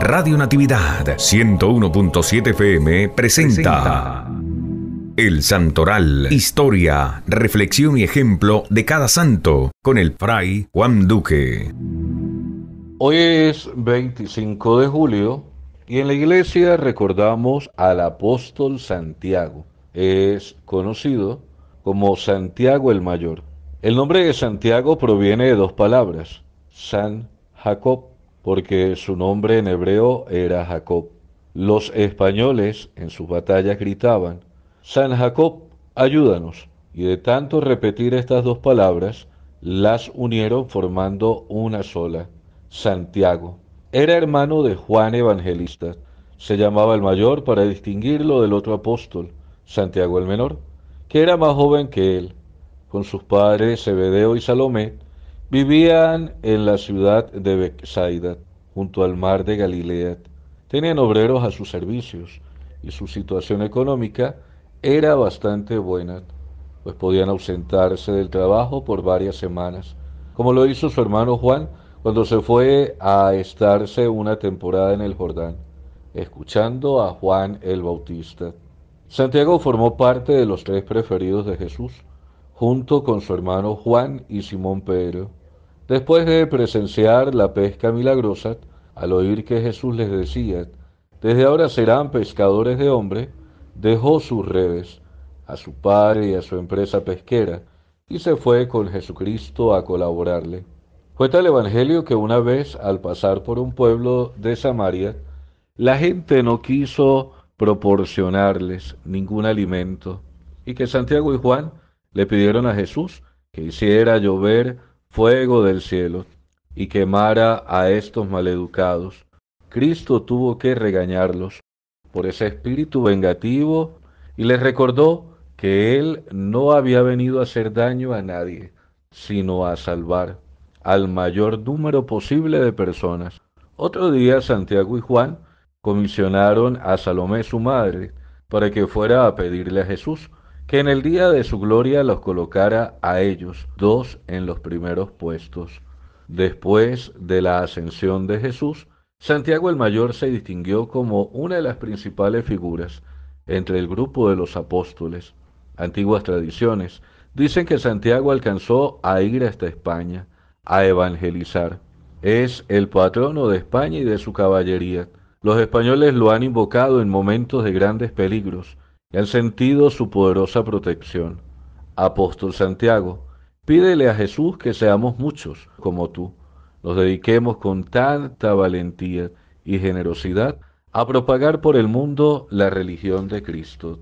Radio Natividad 101.7 FM presenta, El Santoral, historia, reflexión y ejemplo de cada santo con el fray Juan Duque. Hoy es 25 de julio y en la iglesia recordamos al apóstol Santiago. Es conocido como Santiago el Mayor. El nombre de Santiago proviene de dos palabras, San Jacob porque su nombre en hebreo era Jacob. Los españoles en sus batallas gritaban, San Jacob, ayúdanos. Y de tanto repetir estas dos palabras, las unieron formando una sola, Santiago. Era hermano de Juan Evangelista. Se llamaba el mayor para distinguirlo del otro apóstol, Santiago el menor, que era más joven que él. Con sus padres Zebedeo y Salomé, Vivían en la ciudad de Bethsaida, junto al mar de Galilea. Tenían obreros a sus servicios y su situación económica era bastante buena, pues podían ausentarse del trabajo por varias semanas, como lo hizo su hermano Juan cuando se fue a estarse una temporada en el Jordán, escuchando a Juan el Bautista. Santiago formó parte de los tres preferidos de Jesús, junto con su hermano Juan y Simón Pedro. Después de presenciar la pesca milagrosa, al oír que Jesús les decía, desde ahora serán pescadores de hombre, dejó sus redes, a su padre y a su empresa pesquera, y se fue con Jesucristo a colaborarle. Fue tal evangelio que una vez, al pasar por un pueblo de Samaria, la gente no quiso proporcionarles ningún alimento, y que Santiago y Juan le pidieron a Jesús que hiciera llover fuego del cielo, y quemara a estos maleducados, Cristo tuvo que regañarlos por ese espíritu vengativo y les recordó que Él no había venido a hacer daño a nadie, sino a salvar al mayor número posible de personas. Otro día Santiago y Juan comisionaron a Salomé su madre para que fuera a pedirle a Jesús que en el día de su gloria los colocara a ellos dos en los primeros puestos. Después de la ascensión de Jesús, Santiago el Mayor se distinguió como una de las principales figuras entre el grupo de los apóstoles. Antiguas tradiciones dicen que Santiago alcanzó a ir hasta España, a evangelizar. Es el patrono de España y de su caballería. Los españoles lo han invocado en momentos de grandes peligros, han sentido su poderosa protección. Apóstol Santiago, pídele a Jesús que seamos muchos como tú, nos dediquemos con tanta valentía y generosidad a propagar por el mundo la religión de Cristo.